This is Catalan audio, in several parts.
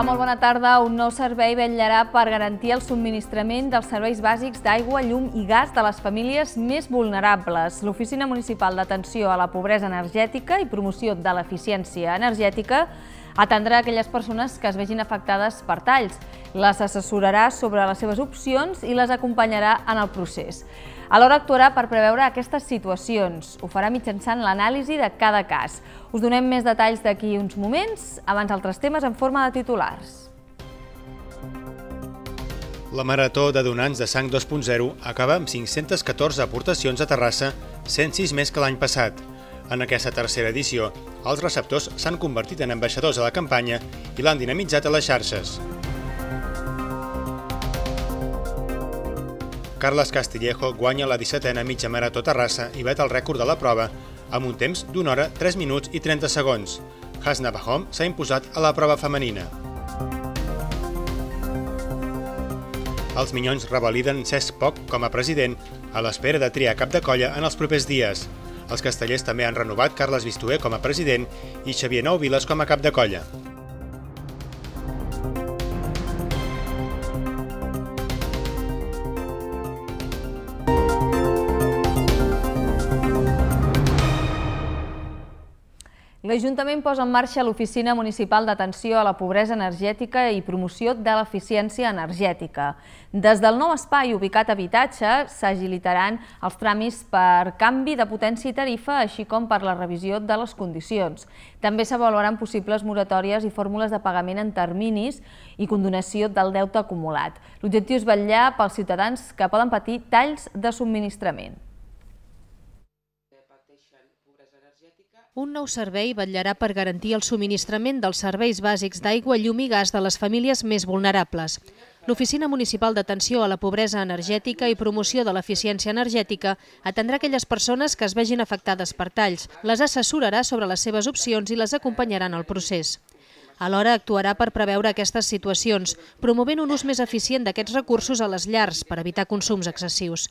Hola, molt bona tarda. Un nou servei vetllarà per garantir el subministrament dels serveis bàsics d'aigua, llum i gas de les famílies més vulnerables. L'Oficina Municipal d'Atenció a la Pobresa Energètica i Promoció de l'Eficiència Energètica atendrà aquelles persones que es vegin afectades per talls. Les assessorarà sobre les seves opcions i les acompanyarà en el procés. Alhora actuarà per preveure aquestes situacions. Ho farà mitjançant l'anàlisi de cada cas. Us donem més detalls d'aquí uns moments, abans altres temes en forma de titulars. La Marató de Donants de Sang 2.0 acaba amb 514 aportacions a Terrassa, 106 més que l'any passat. En aquesta tercera edició, els receptors s'han convertit en ambaixadors a la campanya i l'han dinamitzat a les xarxes. Carles Castillejo guanya la 17a mitja marató Terrassa i bat el rècord de la prova amb un temps d'una hora, 3 minuts i 30 segons. Hasna Bahom s'ha imposat a la prova femenina. Els Minyons revaliden Cesc Poc com a president a l'espera de triar cap de colla en els propers dies. Els castellers també han renovat Carles Vistuer com a president i Xavier Nou Viles com a cap de colla. L'Ajuntament posa en marxa l'Oficina Municipal d'Atenció a la Pobresa Energètica i Promoció de l'Eficiència Energètica. Des del nou espai ubicat a habitatge s'agilitaran els tràmits per canvi de potència i tarifa, així com per la revisió de les condicions. També s'avaluaran possibles moratòries i fórmules de pagament en terminis i condonació del deute acumulat. L'objectiu és vetllar pels ciutadans que poden patir talls de subministrament. Un nou servei vetllarà per garantir el subministrament dels serveis bàsics d'aigua, llum i gas de les famílies més vulnerables. L'Oficina Municipal d'Atenció a la Pobresa Energètica i Promoció de l'Eficiència Energètica atendrà aquelles persones que es vegin afectades per talls, les assessorarà sobre les seves opcions i les acompanyarà en el procés. Alhora actuarà per preveure aquestes situacions, promovent un ús més eficient d'aquests recursos a les llars per evitar consums excessius.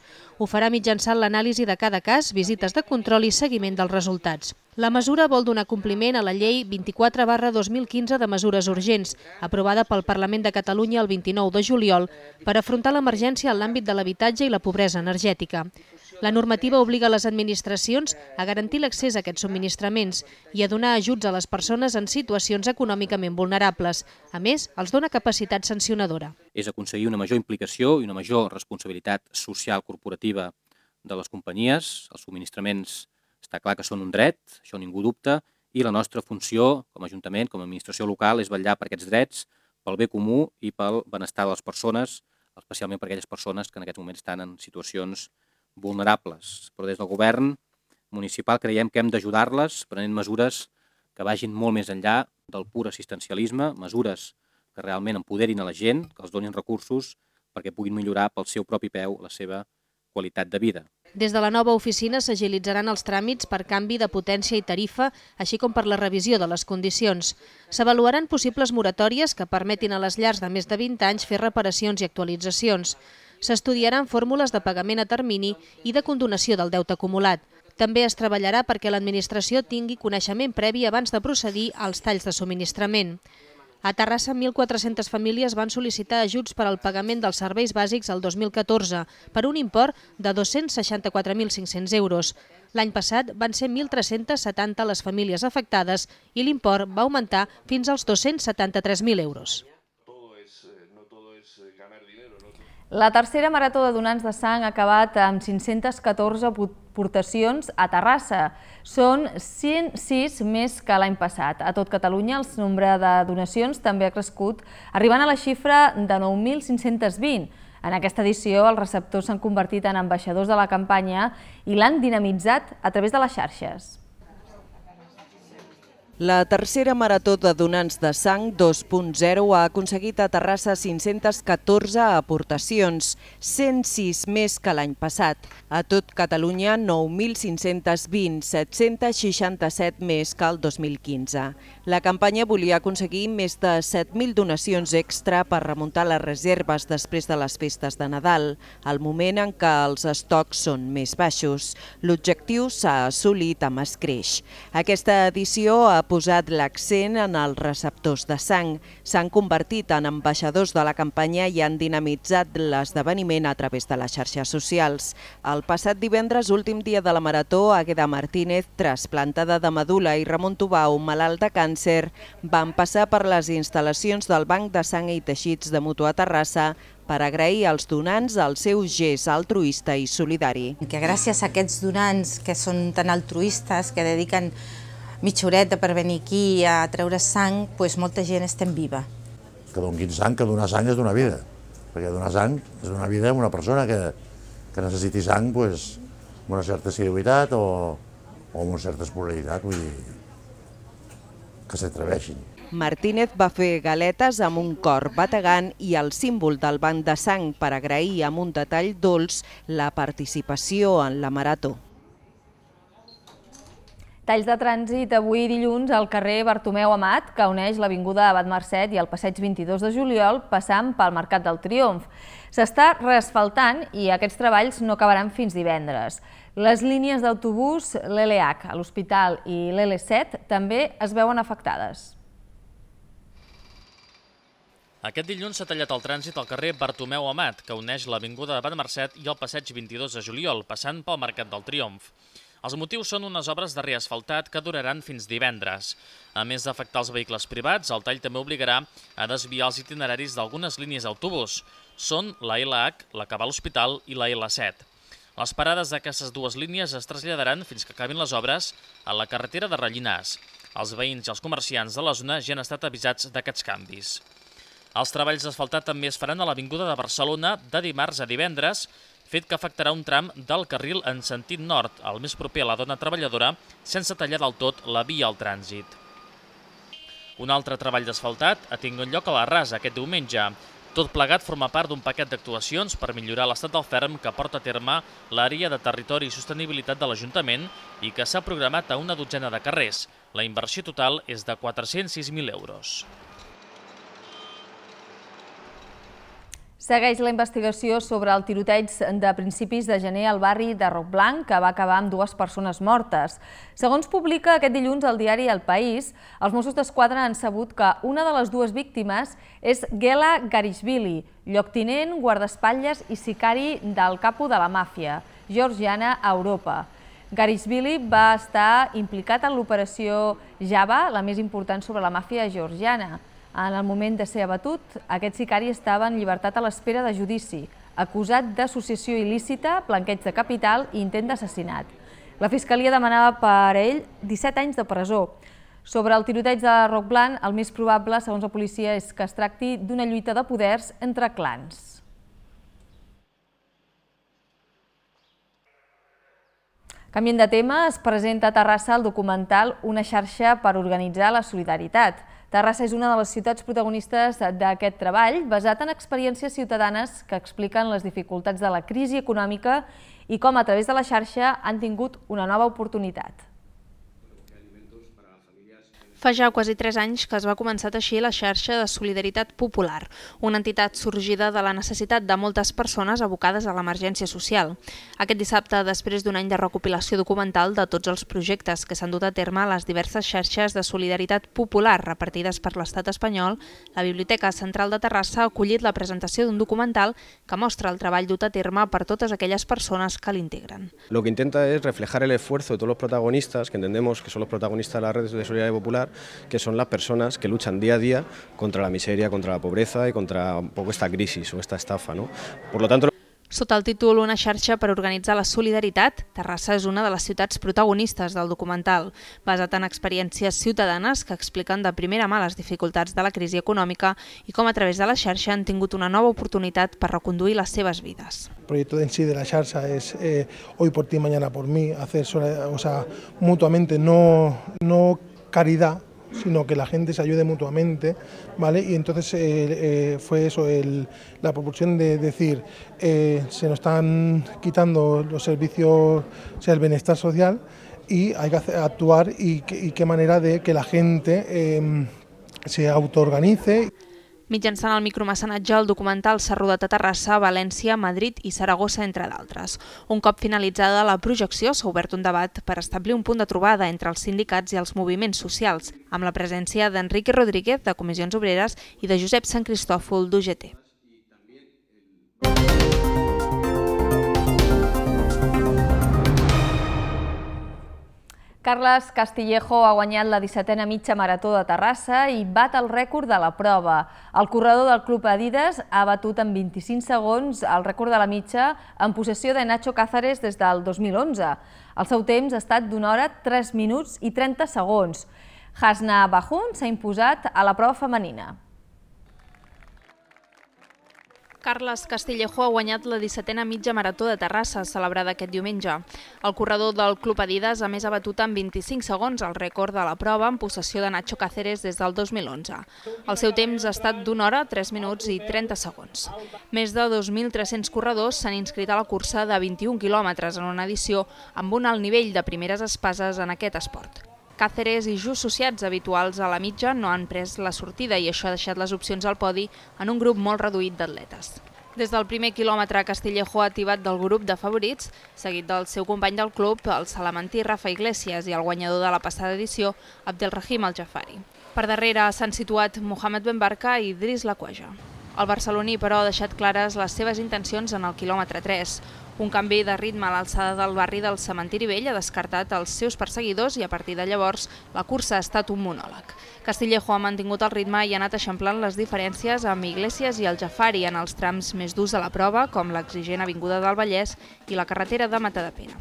Ho farà mitjançant l'anàlisi de cada cas, visites de control i seguiment dels resultats. La mesura vol donar compliment a la llei 24 barra 2015 de mesures urgents, aprovada pel Parlament de Catalunya el 29 de juliol, per afrontar l'emergència en l'àmbit de l'habitatge i la pobresa energètica. La normativa obliga les administracions a garantir l'accés a aquests subministraments i a donar ajuts a les persones en situacions econòmicament vulnerables. A més, els dona capacitat sancionadora. És aconseguir una major implicació i una major responsabilitat social corporativa de les companyies. Els subministraments està clar que són un dret, això ningú dubta, i la nostra funció com a Ajuntament, com a administració local, és vetllar per aquests drets, pel bé comú i pel benestar de les persones, especialment per aquelles persones que en aquests moments estan en situacions vulnerables, però des del govern municipal creiem que hem d'ajudar-les prenent mesures que vagin molt més enllà del pur assistencialisme, mesures que realment empoderin a la gent, que els donin recursos perquè puguin millorar pel seu propi peu la seva qualitat de vida. Des de la nova oficina s'agilitzaran els tràmits per canvi de potència i tarifa, així com per la revisió de les condicions. S'avaluaran possibles moratòries que permetin a les llars de més de 20 anys fer reparacions i actualitzacions s'estudiaran fórmules de pagament a termini i de condonació del deute acumulat. També es treballarà perquè l'administració tingui coneixement previ abans de procedir als talls de subministrament. A Terrassa, 1.400 famílies van sol·licitar ajuts per al pagament dels serveis bàsics el 2014 per un import de 264.500 euros. L'any passat van ser 1.370 les famílies afectades i l'import va augmentar fins als 273.000 euros. La tercera marató de donants de sang ha acabat amb 514 aportacions a Terrassa. Són 106 més que l'any passat. A tot Catalunya, el nombre de donacions també ha crescut, arribant a la xifra de 9.520. En aquesta edició, els receptors s'han convertit en ambaixadors de la campanya i l'han dinamitzat a través de les xarxes. La tercera marató de donants de sang 2.0 ha aconseguit a Terrassa 514 aportacions, 106 més que l'any passat. A tot Catalunya, 9.520, 767 més que el 2015. La campanya volia aconseguir més de 7.000 donacions extra per remuntar les reserves després de les festes de Nadal, al moment en què els estocs són més baixos. L'objectiu s'ha assolit amb escreix. Aquesta edició ha posat l'accent en els receptors de sang. S'han convertit en ambaixadors de la campanya i han dinamitzat l'esdeveniment a través de les xarxes socials. El passat divendres, últim dia de la Marató, Agueda Martínez, trasplantada de medula i Ramon Tubau, malalt de càncer, càncer van passar per les instal·lacions del Banc de Sang i Teixits de Mutua Terrassa per agrair als donants el seu gest altruista i solidari. Que gràcies a aquests donants que són tan altruistes, que dediquen mitja horeta per venir aquí a treure sang, doncs molta gent estem viva. Que donin sang, que donar sang és donar vida, perquè donar sang és donar vida a una persona que, que necessiti sang doncs, amb una certa seriositat o, o amb una certa espolitat, vull dir, que s'atreveixin. Martínez va fer galetes amb un cor bategant i el símbol del banc de sang per agrair amb un detall dolç la participació en la marató. Talls de trànsit avui dilluns al carrer Bartomeu Amat, que uneix l'Avinguda Abat Mercet i el passeig 22 de juliol, passant pel Mercat del Triomf. S'està reasfaltant i aquests treballs no acabaran fins divendres. Les línies d'autobús, l'LH, l'Hospital i l'L7 també es veuen afectades. Aquest dilluns s'ha tallat el trànsit al carrer Bartomeu Amat, que uneix l'Avinguda de Bat Mercet i el passeig 22 de juliol, passant pel Mercat del Triomf. Els motius són unes obres de reasfaltat que duraran fins divendres. A més d'afectar els vehicles privats, el tall també obligarà a desviar els itineraris d'algunes línies d'autobús. Són la LH, la que va a l'Hospital i la L7. Les parades d'aquestes dues línies es traslladaran fins que acabin les obres a la carretera de Rallinàs. Els veïns i els comerciants de la zona ja han estat avisats d'aquests canvis. Els treballs d'asfaltat també es faran a l'Avinguda de Barcelona de dimarts a divendres, fet que afectarà un tram del carril en sentit nord, el més proper a la dona treballadora, sense tallar del tot la via al trànsit. Un altre treball d'asfaltat ha tingut lloc a la Rasa aquest diumenge. Tot plegat forma part d'un paquet d'actuacions per millorar l'estat del ferm que porta a terme l'àrea de territori i sostenibilitat de l'Ajuntament i que s'ha programat a una dotzena de carrers. La inversió total és de 406.000 euros. Segueix la investigació sobre el tiroteig de principis de gener al barri de Roc Blanc, que va acabar amb dues persones mortes. Segons publica aquest dilluns el diari El País, els Mossos d'Esquadra han sabut que una de les dues víctimes és Gela Garishvili, lloctinent, guardaespatlles i sicari del capo de la màfia, georgiana a Europa. Garishvili va estar implicat en l'operació Java, la més important sobre la màfia georgiana, en el moment de ser abatut, aquest sicari estava en llibertat a l'espera de judici, acusat d'associació il·lícita, planqueig de capital i intent d'assassinat. La Fiscalia demanava per ell 17 anys de presó. Sobre el tiroteig de Roc Blanc, el més probable, segons la policia, és que es tracti d'una lluita de poders entre clans. Canviant de tema, es presenta a Terrassa el documental Una xarxa per organitzar la solidaritat. Terrassa és una de les ciutats protagonistes d'aquest treball, basat en experiències ciutadanes que expliquen les dificultats de la crisi econòmica i com a través de la xarxa han tingut una nova oportunitat. Fa ja quasi tres anys que es va començar a teixir la xarxa de solidaritat popular, una entitat sorgida de la necessitat de moltes persones abocades a l'emergència social. Aquest dissabte, després d'un any de recopilació documental de tots els projectes que s'han dut a terme a les diverses xarxes de solidaritat popular repartides per l'estat espanyol, la Biblioteca Central de Terrassa ha acollit la presentació d'un documental que mostra el treball dut a terme per totes aquelles persones que l'integren. Lo que intenta es reflejar el esfuerzo de todos los protagonistas, que entendemos que son los protagonistas de la red de solidaridad popular, que son las personas que luchan día a día contra la miseria, contra la pobreza y contra un poco esta crisis o esta estafa. ¿no? Por lo tanto, sota el títol Una xarxa per organitzar la solidaritat, Terrassa és una de les ciutats protagonistes del documental, basat en experiències ciutadanes que expliquen de primera mà les dificultats de la crisi econòmica i com a través de la xarxa han tingut una nova oportunitat per reconduir les seves vides. El projecte en si de la xarxa és eh, hoy por ti, mañana por mí, hacer o sea, mutuamente, no, no caridad, sino que la gente se ayude mutuamente, ¿vale? Y entonces eh, eh, fue eso, la proporción de decir, eh, se nos están quitando los servicios, o sea, el bienestar social, y hay que actuar y, y, qué manera de que la gente em, se autoorganice. mitjançant el micromecenatge al documental s'ha rodat a Terrassa, València, Madrid i Saragossa, entre d'altres. Un cop finalitzada la projecció s'ha obert un debat per establir un punt de trobada entre els sindicats i els moviments socials, amb la presència d'Enrique Rodríguez, de Comissions Obreres, i de Josep Sant Cristòfol, d'UGT. Carles Castillejo ha guanyat la 17a mitja marató de Terrassa i bat el rècord de la prova. El corredor del club Adidas ha batut en 25 segons el rècord de la mitja en possessió de Nacho Cázares des del 2011. El seu temps ha estat d'una hora, 3 minuts i 30 segons. Hasna Bajun s'ha imposat a la prova femenina. Carles Castillejo ha guanyat la 17a mitja marató de Terrassa, celebrada aquest diumenge. El corredor del Club Adidas a més ha batut en 25 segons el rècord de la prova en possessió de Nacho Cáceres des del 2011. El seu temps ha estat d'una hora, 3 minuts i 30 segons. Més de 2.300 corredors s'han inscrit a la cursa de 21 quilòmetres en una edició amb un alt nivell de primeres espases en aquest esport. Càceres i Just Sociats habituals a la mitja no han pres la sortida i això ha deixat les opcions al podi en un grup molt reduït d'atletes. Des del primer quilòmetre, Castillejo ha activat del grup de favorits, seguit del seu company del club, el salamantí Rafa Iglesias i el guanyador de la passada edició, Abdelrahim Al-Jafari. Per darrere s'han situat Mohamed Benbarca i Idris Lacuaja. El barceloní, però, ha deixat clares les seves intencions en el quilòmetre 3, un canvi de ritme a l'alçada del barri del Cementiri Vell ha descartat els seus perseguidors i a partir de llavors la cursa ha estat un monòleg. Castillejo ha mantingut el ritme i ha anat eixamplant les diferències amb Iglesias i el Jafari en els trams més durs de la prova, com l'exigent Avinguda del Vallès i la carretera de Matadepera.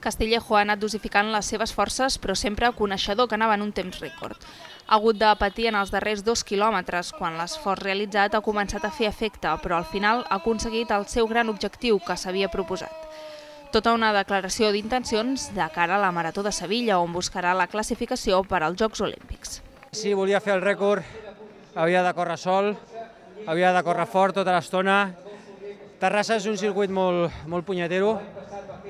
Castillejo ha anat dosificant les seves forces, però sempre coneixedor que anava en un temps rècord hagut de patir en els darrers dos quilòmetres, quan l'esforç realitzat ha començat a fer efecte, però al final ha aconseguit el seu gran objectiu que s'havia proposat. Tota una declaració d'intencions de cara a la Marató de Sevilla, on buscarà la classificació per als Jocs Olímpics. Si volia fer el rècord, havia de córrer sol, havia de córrer fort tota l'estona, Terrassa és un circuit molt, molt punyetero,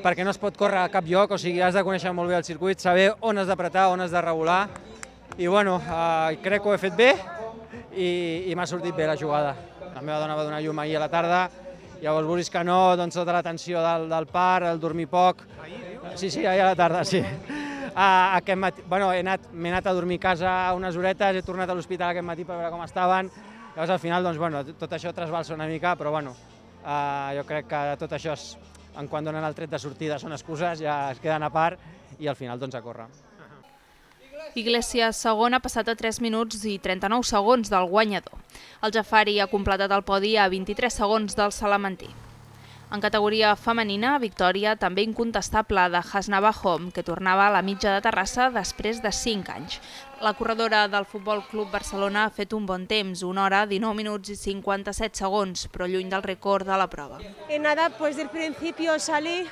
perquè no es pot córrer a cap lloc, o sigui, has de conèixer molt bé el circuit, saber on has d'apretar, on has de regular, i bueno, eh, crec que ho he fet bé i, i m'ha sortit bé la jugada. La meva dona va donar llum ahir a la tarda, llavors vulguis que no, doncs tota l'atenció del, del par, el dormir poc... Sí, sí, ahir a la tarda, sí. Ah, aquest matí, bueno, he anat, m'he anat a dormir a casa unes horetes, he tornat a l'hospital aquest matí per veure com estaven, llavors al final, doncs, bueno, tot això trasbalsa una mica, però bueno, eh, jo crec que tot això, és, en quan donen el tret de sortida, són excuses, ja es queden a part i al final, doncs, a córrer. Iglesia segon ha passat a 3 minuts i 39 segons del guanyador. El Jafari ha completat el podi a 23 segons del Salamantí. En categoria femenina, victòria també incontestable de Hasnava Home, que tornava a la mitja de Terrassa després de 5 anys. La corredora del Futbol Club Barcelona ha fet un bon temps, 1 hora, 19 minuts i 57 segons, però lluny del record de la prova. He eh, nada, pues del principio salí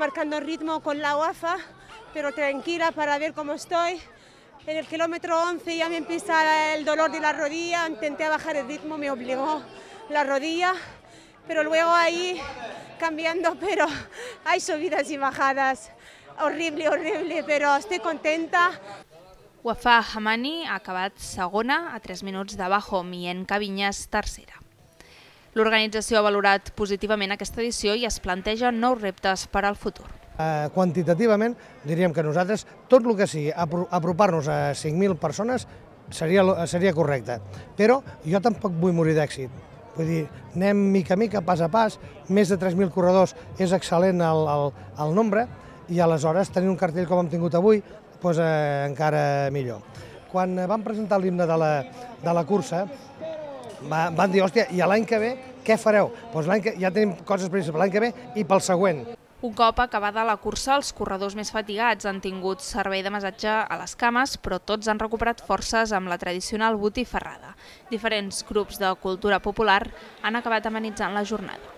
marcando ritmo con la UAFA, pero tranquila para ver cómo estoy, en el kilómetro 11 ya me empieza el dolor de la rodilla, intenté bajar el ritmo, me obligó la rodilla, pero luego ahí cambiando, pero hay subidas y bajadas. Horrible, horrible, pero estoy contenta. Wafa Hamani ha acabat segona a 3 minuts de Bajo, Mien Cavinyas tercera. L'organització ha valorat positivament aquesta edició i es planteja nous reptes per al futur. Eh, quantitativament, diríem que nosaltres, tot el que sigui apropar-nos a 5.000 persones seria, seria correcte. Però jo tampoc vull morir d'èxit. Vull dir, anem mica a mica, pas a pas, més de 3.000 corredors és excel·lent el, el, el nombre, i aleshores tenir un cartell com hem tingut avui doncs, eh, encara millor. Quan vam presentar l'himne de, la, de la cursa, va, van dir, hòstia, i l'any que ve què fareu? Doncs l'any que ja tenim coses principals, l'any que ve i pel següent. Un cop acabada la cursa, els corredors més fatigats han tingut servei de massatge a les cames, però tots han recuperat forces amb la tradicional botifarrada. Diferents grups de cultura popular han acabat amenitzant la jornada.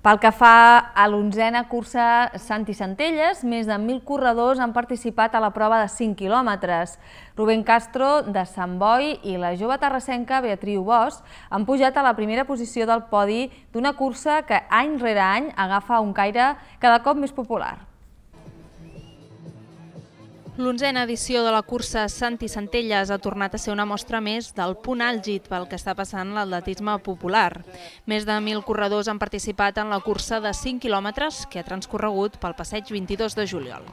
Pel que fa a l'onzena cursa Santi Centelles, més de 1.000 corredors han participat a la prova de 5 quilòmetres. Rubén Castro, de Sant Boi, i la jove terrassenca Beatriu Bosch han pujat a la primera posició del podi d'una cursa que any rere any agafa un caire cada cop més popular. L'onzena edició de la cursa Santi Centelles ha tornat a ser una mostra més del punt àlgid pel que està passant l'atletisme popular. Més de 1.000 corredors han participat en la cursa de 5 quilòmetres que ha transcorregut pel passeig 22 de juliol.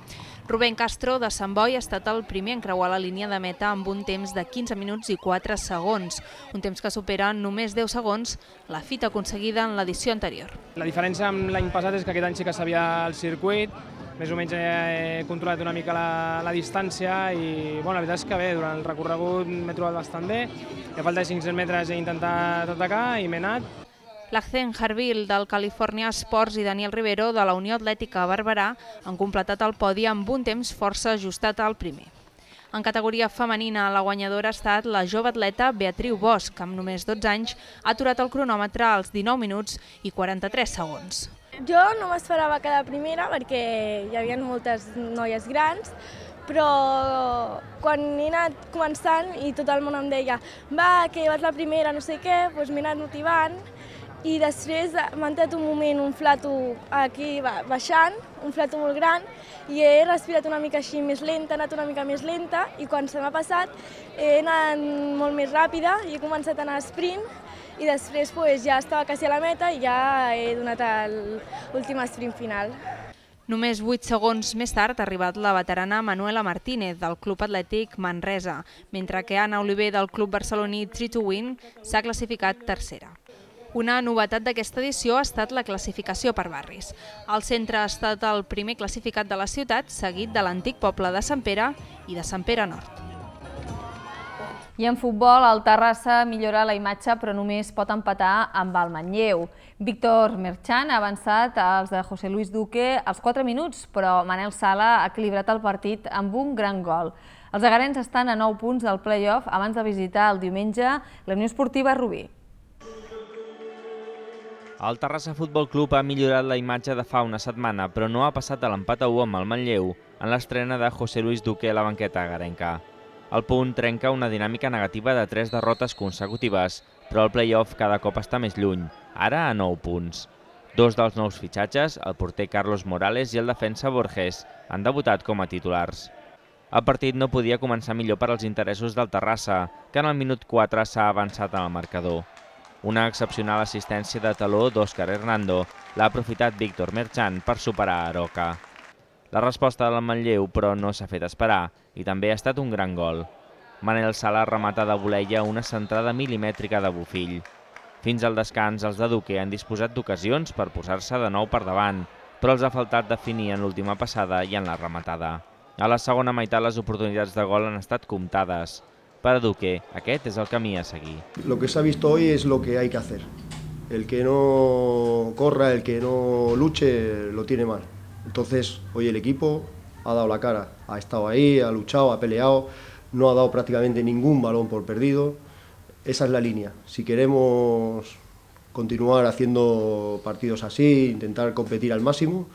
Rubén Castro, de Sant Boi, ha estat el primer en creuar la línia de meta amb un temps de 15 minuts i 4 segons, un temps que supera en només 10 segons la fita aconseguida en l'edició anterior. La diferència amb l'any passat és que aquest any sí que s'havia el circuit, més o menys he controlat una mica la, la distància i bueno, la veritat és que bé, durant el recorregut m'he trobat bastant bé, a falta de 500 metres he intentat atacar i m'he anat. L'Accent Harville del California Sports i Daniel Rivero de la Unió Atlètica Barberà han completat el podi amb un temps força ajustat al primer. En categoria femenina, la guanyadora ha estat la jove atleta Beatriu Bosch, que amb només 12 anys ha aturat el cronòmetre als 19 minuts i 43 segons. Jo no m'esperava quedar primera perquè hi havia moltes noies grans, però quan he anat començant i tot el món em deia va, que vas la primera, no sé què, doncs m'he anat motivant i després m'ha entrat un moment un flato aquí baixant, un flato molt gran, i he respirat una mica així més lenta, he anat una mica més lenta, i quan se m'ha passat he anat molt més ràpida i he començat a anar a sprint, i després pues, ja estava quasi a la meta i ja he donat l'últim sprint final. Només 8 segons més tard ha arribat la veterana Manuela Martínez del Club Atlètic Manresa, mentre que Anna Oliver del Club barceloní 3 to Win s'ha classificat tercera. Una novetat d'aquesta edició ha estat la classificació per barris. El centre ha estat el primer classificat de la ciutat, seguit de l'antic poble de Sant Pere i de Sant Pere Nord. I en futbol, el Terrassa millora la imatge, però només pot empatar amb el Manlleu. Víctor Merchan ha avançat als de José Luis Duque als 4 minuts, però Manel Sala ha equilibrat el partit amb un gran gol. Els agarens estan a 9 punts del play-off abans de visitar el diumenge la Unió Esportiva Rubí. El Terrassa Futbol Club ha millorat la imatge de fa una setmana, però no ha passat a l'empat a 1 amb el Manlleu en l'estrena de José Luis Duque a la banqueta agarenca. El punt trenca una dinàmica negativa de tres derrotes consecutives, però el play-off cada cop està més lluny, ara a 9 punts. Dos dels nous fitxatges, el porter Carlos Morales i el defensa Borges, han debutat com a titulars. El partit no podia començar millor per als interessos del Terrassa, que en el minut 4 s'ha avançat en el marcador. Una excepcional assistència de taló d'Òscar Hernando l'ha aprofitat Víctor Merchant per superar a Aroca. La resposta del Manlleu, però, no s'ha fet esperar i també ha estat un gran gol. Manel Sala remata de voleia una centrada milimètrica de Bufill. Fins al descans, els de Duque han disposat d'ocasions per posar-se de nou per davant, però els ha faltat definir en l'última passada i en la rematada. A la segona meitat les oportunitats de gol han estat comptades. Per a Duque, aquest és el camí a seguir. Lo que se ha visto hoy es lo que hay que hacer. El que no corra, el que no luche, lo tiene mal. Entonces, hoy el equipo ha dado la cara, ha estado ahí, ha luchado, ha peleado, no ha dado prácticamente ningún balón por perdido. Esa es la línea. Si queremos continuar haciendo partidos así, intentar competir al máximo,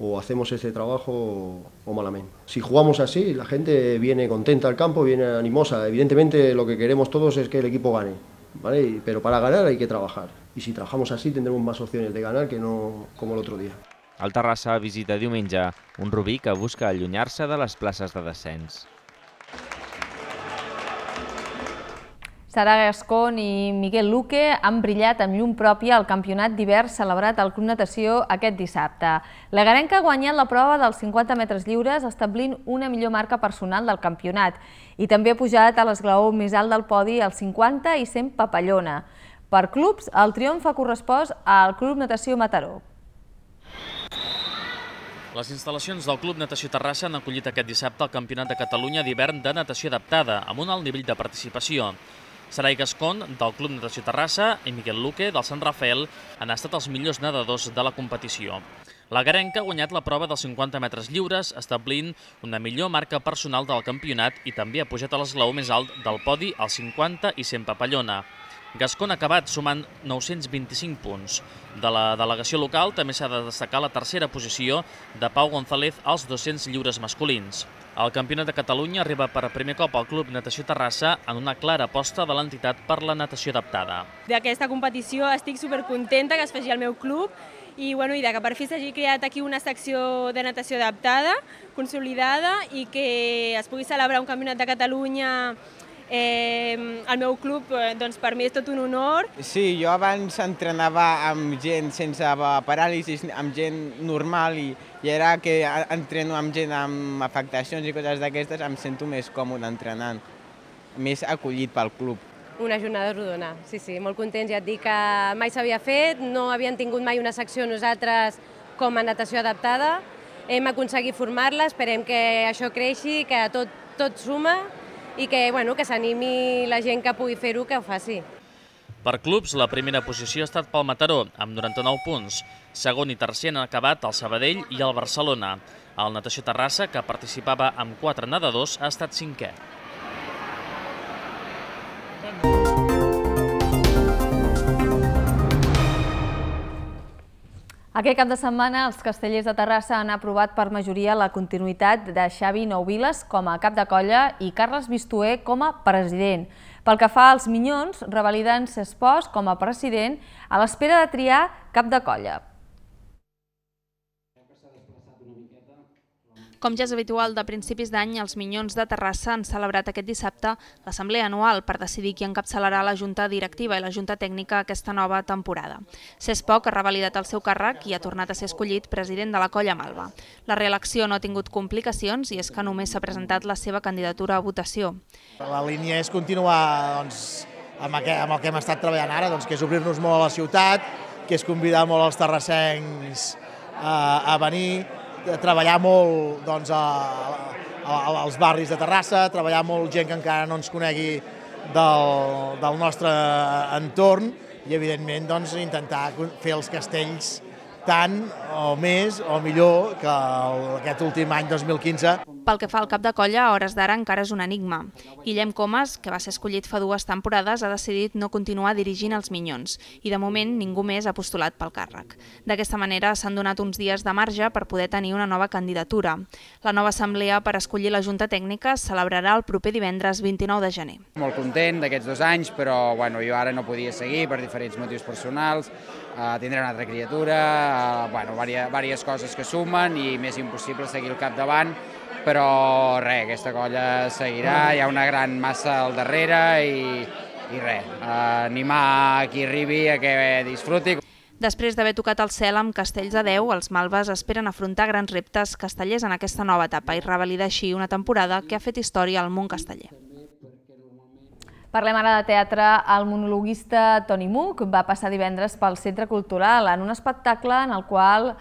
o hacemos ese trabajo o malamente. Si jugamos así, la gente viene contenta al campo, viene animosa. Evidentemente lo que queremos todos es que el equipo gane, ¿vale? Pero para ganar hay que trabajar. Y si trabajamos así tendremos más opciones de ganar que no como el otro día. El Terrassa visita diumenge un Rubí que busca allunyar-se de les places de descens. Sara Gascon i Miguel Luque han brillat amb llum pròpia al campionat d'hivern celebrat al Club Natació aquest dissabte. La Garenca ha guanyat la prova dels 50 metres lliures establint una millor marca personal del campionat i també ha pujat a l'esglaó més alt del podi el 50 i 100 papallona. Per clubs, el triomf ha correspost al Club Natació Mataró. Les instal·lacions del Club Natació Terrassa han acollit aquest dissabte el Campionat de Catalunya d'hivern de natació adaptada, amb un alt nivell de participació. Sarai Gascon, del Club Natació Terrassa, i Miquel Luque, del Sant Rafel, han estat els millors nedadors de la competició. La Garenca ha guanyat la prova dels 50 metres lliures, establint una millor marca personal del campionat i també ha pujat a l'esglau més alt del podi als 50 i 100 papallona. Gascon ha acabat sumant 925 punts. De la delegació local també s'ha de destacar la tercera posició de Pau González als 200 lliures masculins. El Campionat de Catalunya arriba per primer cop al Club Natació Terrassa en una clara aposta de l'entitat per la natació adaptada. D'aquesta competició estic supercontenta que es faci al meu club i, bueno, i de que per fi s'hagi creat aquí una secció de natació adaptada, consolidada i que es pugui celebrar un Campionat de Catalunya Eh, el meu club, eh, doncs, per mi és tot un honor. Sí, jo abans entrenava amb gent sense paràlisi, amb gent normal, i, i ara que entreno amb gent amb afectacions i coses d'aquestes, em sento més còmode entrenant, més acollit pel club. Una jornada rodona, sí, sí, molt contents, ja et dic que mai s'havia fet, no havien tingut mai una secció nosaltres com a natació adaptada, hem aconseguit formar-la, esperem que això creixi, que tot, tot suma i que, bueno, que s'animi la gent que pugui fer-ho que ho faci. Per clubs, la primera posició ha estat pel Mataró, amb 99 punts. Segon i tercer han acabat el Sabadell i el Barcelona. El Natació Terrassa, que participava amb 4 nedadors, ha estat cinquè. Thank you. Aquest cap de setmana, els castellers de Terrassa han aprovat per majoria la continuïtat de Xavi Nouviles com a cap de colla i Carles Bistuer com a president. Pel que fa als Minyons, revaliden Cespós com a president a l'espera de triar cap de colla. Com ja és habitual de principis d'any, els Minyons de Terrassa han celebrat aquest dissabte l'assemblea anual per decidir qui encapçalarà la Junta Directiva i la Junta Tècnica aquesta nova temporada. Cespoc ha revalidat el seu càrrec i ha tornat a ser escollit president de la Colla Malva. La reelecció no ha tingut complicacions i és que només s'ha presentat la seva candidatura a votació. La línia és continuar doncs, amb, aquest, amb el que hem estat treballant ara, doncs, que és obrir-nos molt a la ciutat, que és convidar molt els terrassencs a, eh, a venir, Eh, treballar molt doncs, a, a, a, als barris de Terrassa, treballar molt gent que encara no ens conegui del, del nostre entorn i, evidentment, doncs, intentar fer els castells tant o més o millor que aquest últim any 2015. Pel que fa al cap de colla, a hores d'ara encara és un enigma. Guillem Comas, que va ser escollit fa dues temporades, ha decidit no continuar dirigint els Minyons i de moment ningú més ha postulat pel càrrec. D'aquesta manera s'han donat uns dies de marge per poder tenir una nova candidatura. La nova assemblea per escollir la Junta Tècnica es celebrarà el proper divendres 29 de gener. Molt content d'aquests dos anys, però bueno, jo ara no podia seguir per diferents motius personals, eh, tindré una altra criatura, eh, bueno, diverses coses que sumen i més impossible seguir el capdavant, però res, aquesta colla seguirà, hi ha una gran massa al darrere i, i res, animar animar qui arribi a que disfruti. Després d'haver tocat el cel amb Castells de Déu, els malves esperen afrontar grans reptes castellers en aquesta nova etapa i revalidar així una temporada que ha fet història al món casteller. Parlem ara de teatre. El monologuista Toni Muc va passar divendres pel Centre Cultural en un espectacle en el qual eh,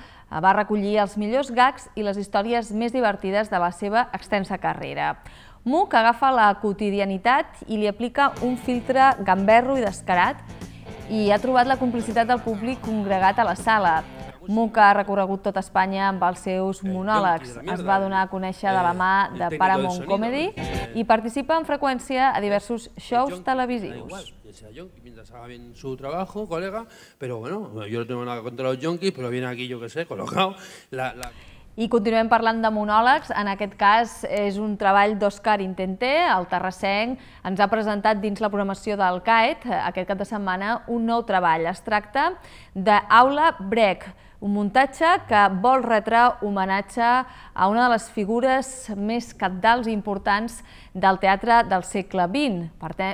va recollir els millors gags i les històries més divertides de la seva extensa carrera. Muc agafa la quotidianitat i li aplica un filtre gamberro i descarat i ha trobat la complicitat del públic congregat a la sala. Muca ha recorregut tot Espanya amb els seus eh, monòlegs. Es va donar a conèixer de eh, la mà de Paramount Comedy eh, i participa amb freqüència a diversos shows televisius. mientras haga bien su trabajo, colega, pero bueno, yo no tengo nada contra los yonkis, pero viene aquí, yo qué sé, colocado. La, la... I continuem parlant de monòlegs. En aquest cas és un treball d'Òscar Intenté, el terrassenc. Ens ha presentat dins la programació del CAET aquest cap de setmana un nou treball. Es tracta d'Aula Brec, un muntatge que vol retre homenatge a una de les figures més capdals i importants del teatre del segle XX.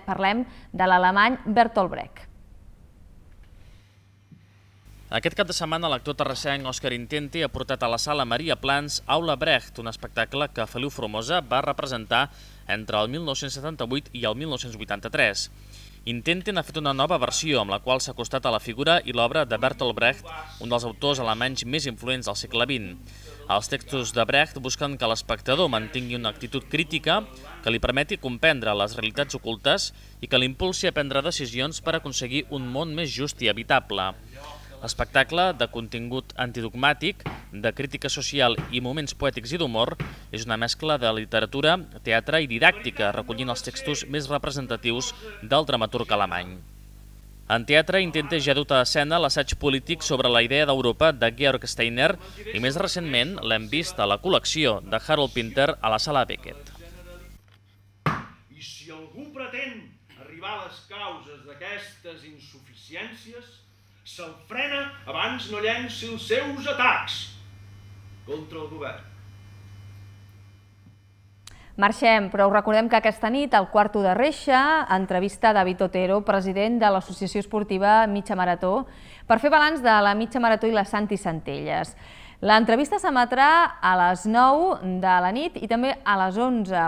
Parlem de l'alemany Bertolt Brecht. Aquest cap de setmana l'actor terrassenc Òscar Intenti ha portat a la sala Maria Plans Aula Brecht, un espectacle que Feliu Formosa va representar entre el 1978 i el 1983 intenten ha fet una nova versió amb la qual s'ha acostat a la figura i l'obra de Bertolt Brecht, un dels autors alemanys més influents del segle XX. Els textos de Brecht busquen que l'espectador mantingui una actitud crítica que li permeti comprendre les realitats ocultes i que l'impulsi a prendre decisions per aconseguir un món més just i habitable. L'espectacle, de contingut antidogmàtic, de crítica social i moments poètics i d'humor, és una mescla de literatura, teatre i didàctica, recollint els textos més representatius del dramaturg alemany. En teatre intenta ja dut a escena l'assaig polític sobre la idea d'Europa de Georg Steiner i més recentment l'hem vist a la col·lecció de Harold Pinter a la sala Beckett. I si algú pretén arribar a les causes d'aquestes insuficiències, Se'l frena abans no llenci els seus atacs contra el govern. Marxem, però recordem que aquesta nit, al quarto de reixa, entrevista David Otero, president de l'Associació Esportiva Mitja Marató, per fer balanç de la Mitja Marató i les Santi Centelles. L'entrevista s'emetrà a les 9 de la nit i també a les 11.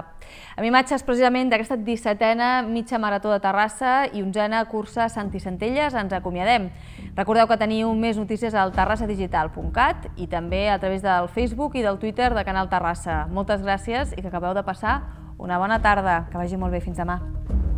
Amb imatges precisament d'aquesta 17a mitja marató de Terrassa i 11a cursa Sant i Centelles ens acomiadem. Recordeu que teniu més notícies al terrassadigital.cat i també a través del Facebook i del Twitter de Canal Terrassa. Moltes gràcies i que acabeu de passar una bona tarda. Que vagi molt bé. Fins demà.